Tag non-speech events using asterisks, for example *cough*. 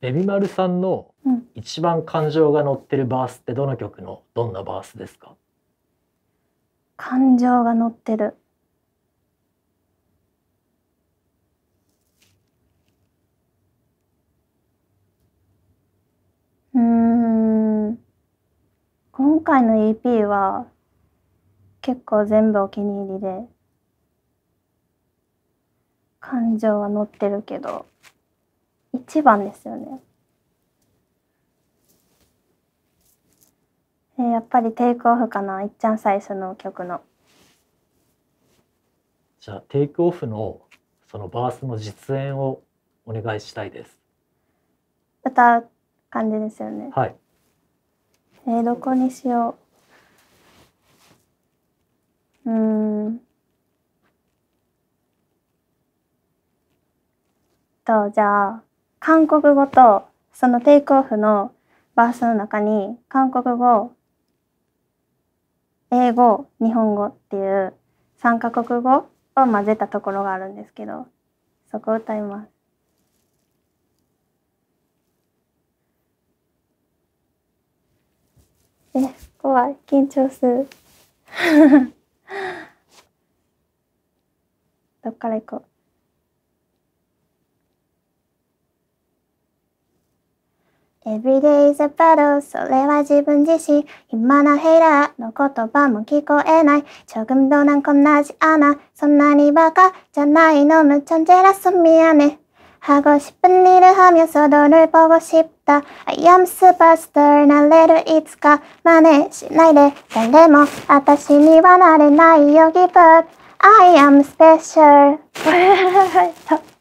ベビマルさんの一番感情が乗ってるバースってどの曲のどんなバースですか感情が乗ってるうん今回の EP は結構全部お気に入りで感情は乗ってるけど一番ですよね。えやっぱりテイクオフかないっちゃん最初の曲の。じゃあテイクオフのそのバースの実演をお願いしたいです。歌う感じですよね。はい。えー、どこにしよう。うん。とじゃあ。韓国語とそのテイクオフのバースの中に韓国語英語日本語っていう3カ国語を混ぜたところがあるんですけどそこを歌います。え怖い緊張する *laughs* どっから行こう Every day is a battle それは自分自身今のヘイラーの言葉も聞こえない諸君どなんこんなじ穴そんなにバカじゃないのむちゃんジェラスミやね하고싶은일을하면서너를보고싶다 I am superstar 나れるいつか真似しないで誰も私にはなれないよ Give up I am special *laughs*